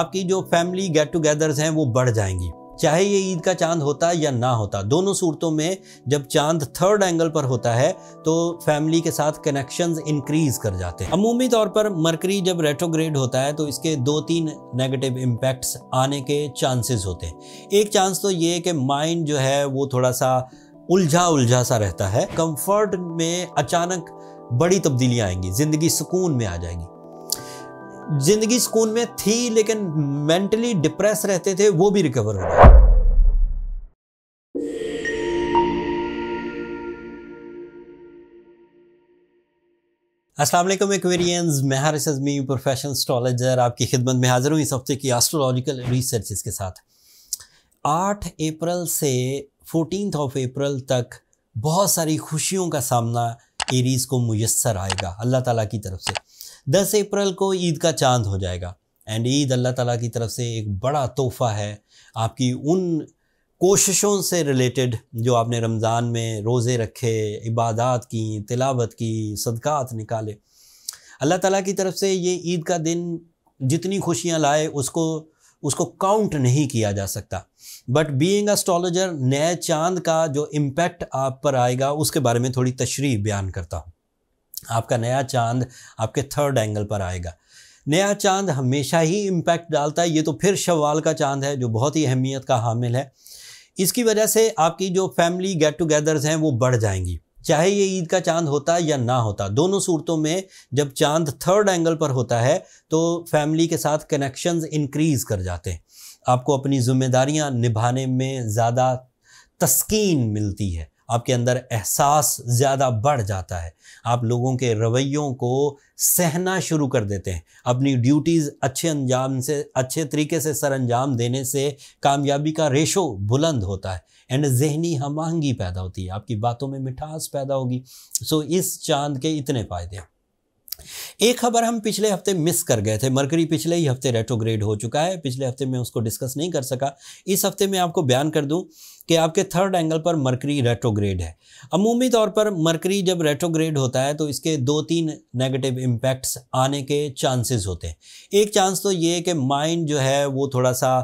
आपकी जो family get togethers हैं वो बढ़ जाएंगी चाहे ये ईद का चांद होता या ना होता दोनों सूरतों में जब चांद थर्ड एंगल पर होता है तो फैमिली के साथ कनेक्शंस इंक्रीज कर जाते हैं अमूमी तौर पर मरकरी जब रेट्रोग्रेड होता है तो इसके दो तीन नेगेटिव इम्पैक्ट्स आने के चांसेस होते हैं एक चांस तो ये कि माइंड जो है वो थोड़ा सा उलझा उलझा सा रहता है कम्फर्ट में अचानक बड़ी तब्दीलियाँ आएंगी ज़िंदगी सुकून में आ जाएगी जिंदगी सुकून में थी लेकिन मेंटली डिप्रेस रहते थे वो भी रिकवर हो गए असलम एक्वेरियंस मैं हारिस अजमी प्रोफेशनल एस्ट्रोलॉजर आपकी खिदमत में हाजिर हूँ इस हफ्ते की एस्ट्रोलॉजिकल रिसर्चेस के साथ 8 अप्रैल से फोर्टीन ऑफ अप्रैल तक बहुत सारी खुशियों का सामना एरीज़ को मुयसर आएगा अल्लाह ताला की तरफ से दस अप्रैल को ईद का चांद हो जाएगा एंड ईद अल्लाह ताला की तरफ से एक बड़ा तोहफ़ा है आपकी उन कोशिशों से रिलेटेड जो आपने रमज़ान में रोज़े रखे इबादत की तिलावत की सदक़ात निकाले अल्लाह ताला की तरफ से ये ईद का दिन जितनी खुशियाँ लाए उसको उसको काउंट नहीं किया जा सकता बट बीइंग एस्ट्रोलॉजर नए चांद का जो इम्पैक्ट आप पर आएगा उसके बारे में थोड़ी तशरी बयान करता हूँ आपका नया चांद आपके थर्ड एंगल पर आएगा नया चांद हमेशा ही इम्पैक्ट डालता है ये तो फिर शवाल का चांद है जो बहुत ही अहमियत का हामिल है इसकी वजह से आपकी जो फैमिली गेट टुगेदर्स हैं वो बढ़ जाएंगी चाहे ये ईद का चांद होता या ना होता दोनों सूरतों में जब चांद थर्ड एंगल पर होता है तो फैमिली के साथ कनेक्शन इंक्रीज़ कर जाते हैं आपको अपनी ज़िम्मेदारियाँ निभाने में ज़्यादा तस्कीन मिलती है आपके अंदर एहसास ज़्यादा बढ़ जाता है आप लोगों के रवैयों को सहना शुरू कर देते हैं अपनी ड्यूटीज़ अच्छे अंजाम से अच्छे तरीके से सर अंजाम देने से कामयाबी का रेशो बुलंद होता है एंड जहनी हमांगी पैदा होती है आपकी बातों में मिठास पैदा होगी सो इस चांद के इतने फ़ायदे हैं एक खबर हम पिछले हफ्ते मिस कर गए थे मरकरी पिछले ही हफ्ते रेट्रोग्रेड हो चुका है पिछले हफ्ते मैं उसको डिस्कस नहीं कर सका इस हफ्ते मैं आपको बयान कर दूं कि आपके थर्ड एंगल पर मरकरी रेट्रोग्रेड है अमूमी तौर पर मरकरी जब रेट्रोग्रेड होता है तो इसके दो तीन नेगेटिव इम्पैक्ट्स आने के चांसेस होते हैं एक चांस तो ये कि माइंड जो है वो थोड़ा सा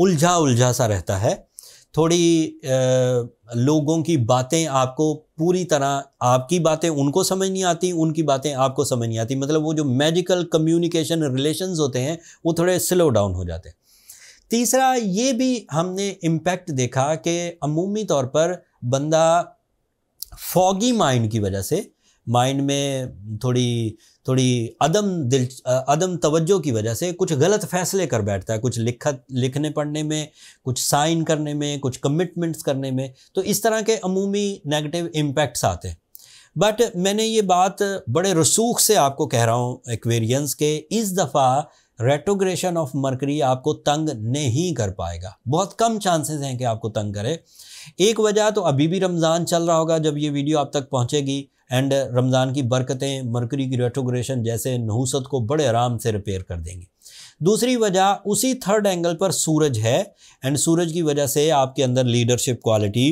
उलझा उलझा सा रहता है थोड़ी आ, लोगों की बातें आपको पूरी तरह आपकी बातें उनको समझ नहीं आती उनकी बातें आपको समझ नहीं आती मतलब वो जो मैजिकल कम्युनिकेशन रिलेशंस होते हैं वो थोड़े स्लो डाउन हो जाते हैं तीसरा ये भी हमने इम्पेक्ट देखा कि अमूमी तौर पर बंदा फॉगी माइंड की वजह से माइंड में थोड़ी थोड़ी अदम दिल अदम तवज्जो की वजह से कुछ गलत फैसले कर बैठता है कुछ लिखत लिखने पढ़ने में कुछ साइन करने में कुछ कमिटमेंट्स करने में तो इस तरह के अमूमी नेगेटिव इम्पैक्ट्स आते हैं बट मैंने ये बात बड़े रसूख से आपको कह रहा हूँ एक्वेरियंस के इस दफ़ा रेटोग्रेशन ऑफ मरकरी आपको तंग नहीं कर पाएगा बहुत कम चांसेस हैं कि आपको तंग करे एक वजह तो अभी भी रमज़ान चल रहा होगा जब ये वीडियो आप तक पहुँचेगी एंड रमज़ान की बरकतें मरकरी की रेट्रोग्रेशन जैसे नहूसत को बड़े आराम से रिपेयर कर देंगी दूसरी वजह उसी थर्ड एंगल पर सूरज है एंड सूरज की वजह से आपके अंदर लीडरशिप क्वालिटी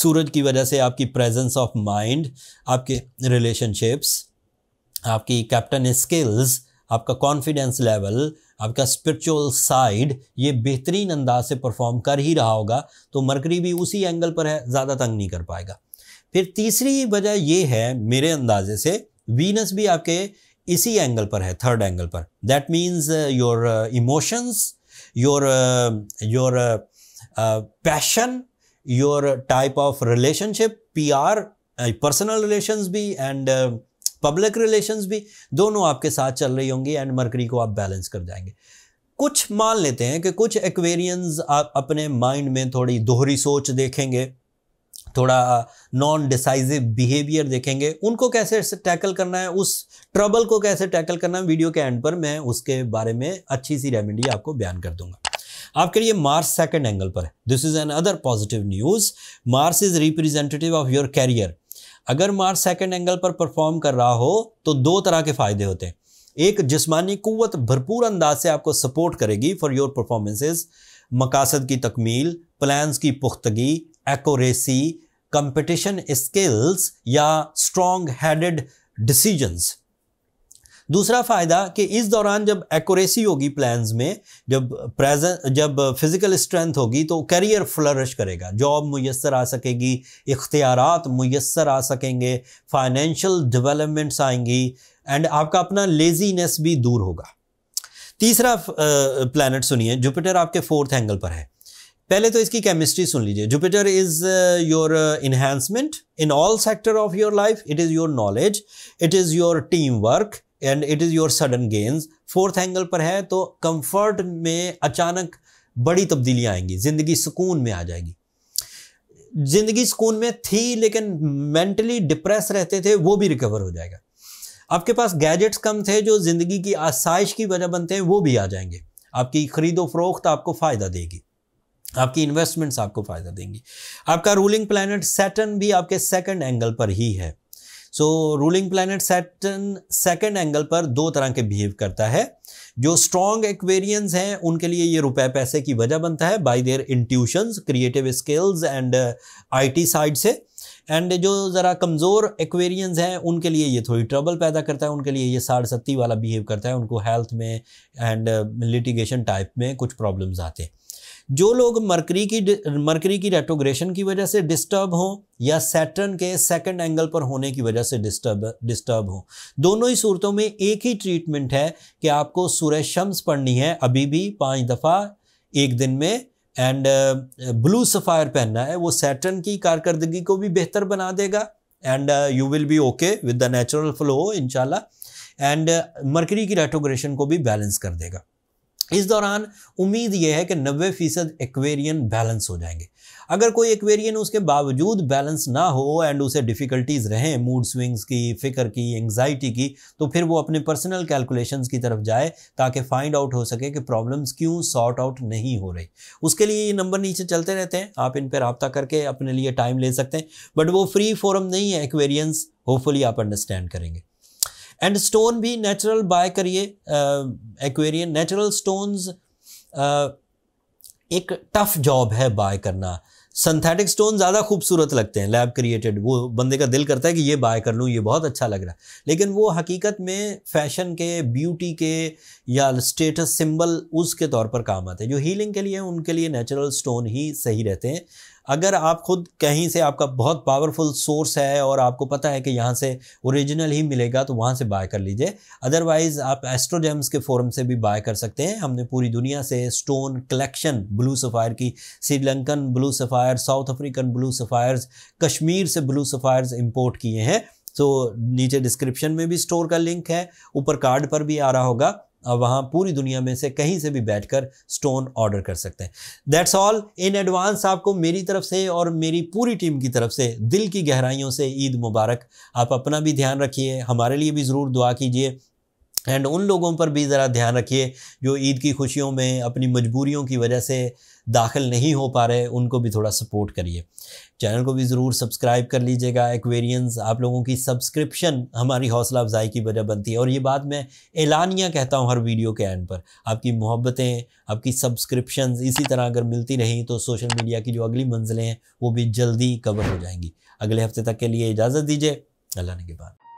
सूरज की वजह से आपकी प्रेजेंस ऑफ माइंड आपके रिलेशनशिप्स आपकी कैप्टन स्किल्स आपका कॉन्फिडेंस लेवल आपका स्पिरिचुअल साइड ये बेहतरीन अंदाज से परफॉर्म कर ही रहा होगा तो मरकरी भी उसी एंगल पर है ज़्यादा तंग नहीं कर पाएगा फिर तीसरी वजह ये है मेरे अंदाजे से वीनस भी आपके इसी एंगल पर है थर्ड एंगल पर that means your emotions your your passion your type of relationship PR personal relations भी एंड पब्लिक रिलेशंस भी दोनों आपके साथ चल रही होंगी एंड मरकरी को आप बैलेंस कर जाएंगे कुछ मान लेते हैं कि कुछ एक्वेरियंस आप अपने माइंड में थोड़ी दोहरी सोच देखेंगे थोड़ा नॉन डिसाइजिव बिहेवियर देखेंगे उनको कैसे टैकल करना है उस ट्रबल को कैसे टैकल करना है वीडियो के एंड पर मैं उसके बारे में अच्छी सी रेमेडी आपको बयान कर दूंगा आपके लिए मार्स सेकंड एंगल पर है this is another positive news Mars is representative of your career अगर मार्स सेकंड एंगल पर परफॉर्म कर रहा हो तो दो तरह के फायदे होते हैं एक जिसमानी कुत भरपूर अंदाज से आपको सपोर्ट करेगी फॉर योर परफॉर्मेंसेज मकासद की तकमील प्लान्स की पुख्तगी एकोरेसी कंपटीशन स्किल्स या स्ट्रॉन्ग हेडेड डिसीजंस दूसरा फ़ायदा कि इस दौरान जब एक्यूरेसी होगी प्लान्स में जब प्रेजेंट जब फिज़िकल स्ट्रेंथ होगी तो करियर फ्लरिश करेगा जॉब मैसर आ सकेगी इख्तियारत मैसर आ सकेंगे फाइनेंशियल डेवलपमेंट्स आएंगी एंड आपका अपना लेजीनेस भी दूर होगा तीसरा प्लानट सुनिए जुपिटर आपके फोर्थ एंगल पर है पहले तो इसकी केमिस्ट्री सुन लीजिए Jupiter is your enhancement in all sector of your life it is your knowledge it is your team work and it is your sudden gains fourth angle पर है तो कंफर्ट में अचानक बड़ी तब्दीलियाँ आएंगी ज़िंदगी सुकून में आ जाएगी ज़िंदगी सुकून में थी लेकिन मेंटली डिप्रेस रहते थे वो भी रिकवर हो जाएगा आपके पास गैजेट्स कम थे जो ज़िंदगी की आसाइश की वजह बनते हैं वो भी आ जाएंगे आपकी खरीदो फरोख्त आपको फ़ायदा देगी आपकी इन्वेस्टमेंट्स आपको फ़ायदा देंगी आपका रूलिंग प्लानट सैटन भी आपके सेकंड एंगल पर ही है so ruling planet Saturn second angle पर दो तरह के बिहेव करता है जो स्ट्रॉन्ग एक्वेरियंस हैं उनके लिए ये रुपए पैसे की वजह बनता है by their intuitions creative skills and IT side से एंड जो ज़रा कमज़ोर एक्वेरियंस हैं उनके लिए ये थोड़ी ट्रबल पैदा करता है उनके लिए ये साढ़ सत्ती वाला बिहेव करता है उनको हेल्थ में एंड लिटिगेशन टाइप में कुछ प्रॉब्लम्स आते हैं जो लोग मरकरी की मरकरी की रेटोग्रेशन की वजह से डिस्टर्ब हों या सैटर्न के सेकंड एंगल पर होने की वजह से डिस्टर्ब डिस्टर्ब हों दोनों ही सूरतों में एक ही ट्रीटमेंट है कि आपको सूर्य शम्स पढ़नी है अभी भी पाँच दफ़ा एक दिन में एंड ब्लू सफ़ायर पहनना है वो सैटर्न की कारकर्दगी को भी बेहतर बना देगा and you will be okay with the natural flow इनशाला एंड मरकरी की रेटोग्रेशन को भी बैलेंस कर देगा इस दौरान उम्मीद यह है कि नबे फ़ीसद एक्वेरियन बैलेंस हो जाएंगे अगर कोई एक्वेरियन उसके बावजूद बैलेंस ना हो एंड उसे डिफ़िकल्टीज़ रहें मूड स्विंग्स की फ़िक्र की एंगजाइटी की तो फिर वो अपने पर्सनल कैलकुलेशंस की तरफ जाए ताकि फाइंड आउट हो सके कि प्रॉब्लम्स क्यों सॉर्ट आउट नहीं हो रही उसके लिए ये नंबर नीचे चलते रहते हैं आप इन पर रबता करके अपने लिए टाइम ले सकते हैं बट वो फ्री फोरम नहीं है एक्वेरियंस होपफुली आप अंडरस्टैंड करेंगे एंड स्टोन भी नेचुरल बाय करिए एक्वेरियन नेचुरल स्टोन्स एक टफ जॉब है बाय करना सिंथेटिक स्टोन ज़्यादा खूबसूरत लगते हैं लैब क्रिएटेड वो बंदे का दिल करता है कि ये बाय कर लूँ ये बहुत अच्छा लग रहा है लेकिन वो हकीकत में फैशन के ब्यूटी के या स्टेटस सिंबल उसके तौर पर काम आते हैं जो हीलिंग के लिए उनके लिए नेचुरल स्टोन ही सही रहते हैं अगर आप खुद कहीं से आपका बहुत पावरफुल सोर्स है और आपको पता है कि यहाँ से ओरिजिनल ही मिलेगा तो वहाँ से बाय कर लीजिए अदरवाइज़ आप एस्ट्रोजेम्स के फोरम से भी बाय कर सकते हैं हमने पूरी दुनिया से स्टोन कलेक्शन ब्लू सफ़ायर की Sri Lankan blue sapphire South African blue sapphires Kashmir से ब्लू सफ़ायर्स इम्पोर्ट किए हैं तो नीचे डिस्क्रिप्शन में भी स्टोर का लिंक है ऊपर कार्ड पर भी आ रहा होगा वहाँ पूरी दुनिया में से कहीं से भी बैठकर स्टोन ऑर्डर कर सकते हैं दैट्स ऑल इन एडवांस आपको मेरी तरफ से और मेरी पूरी टीम की तरफ से दिल की गहराइयों से ईद मुबारक आप अपना भी ध्यान रखिए हमारे लिए भी ज़रूर दुआ कीजिए एंड उन लोगों पर भी ज़रा ध्यान रखिए जो ईद की खुशियों में अपनी मजबूरियों की वजह से दाखिल नहीं हो पा रहे उनको भी थोड़ा सपोर्ट करिए चैनल को भी ज़रूर सब्सक्राइब कर लीजिएगा एक्वेरियंस आप लोगों की सब्सक्रिप्शन हमारी हौसला अफजाई की वजह बनती है और ये बात मैं ऐलानिया कहता हूँ हर वीडियो के एंड पर आपकी मोहब्बतें आपकी सब्सक्रिप्शन इसी तरह अगर मिलती रहीं तो सोशल मीडिया की जो अगली मंजिलें हैं वो भी जल्दी कवर हो जाएंगी अगले हफ्ते तक के लिए इजाज़त दीजिए अल्लाह ने के बाद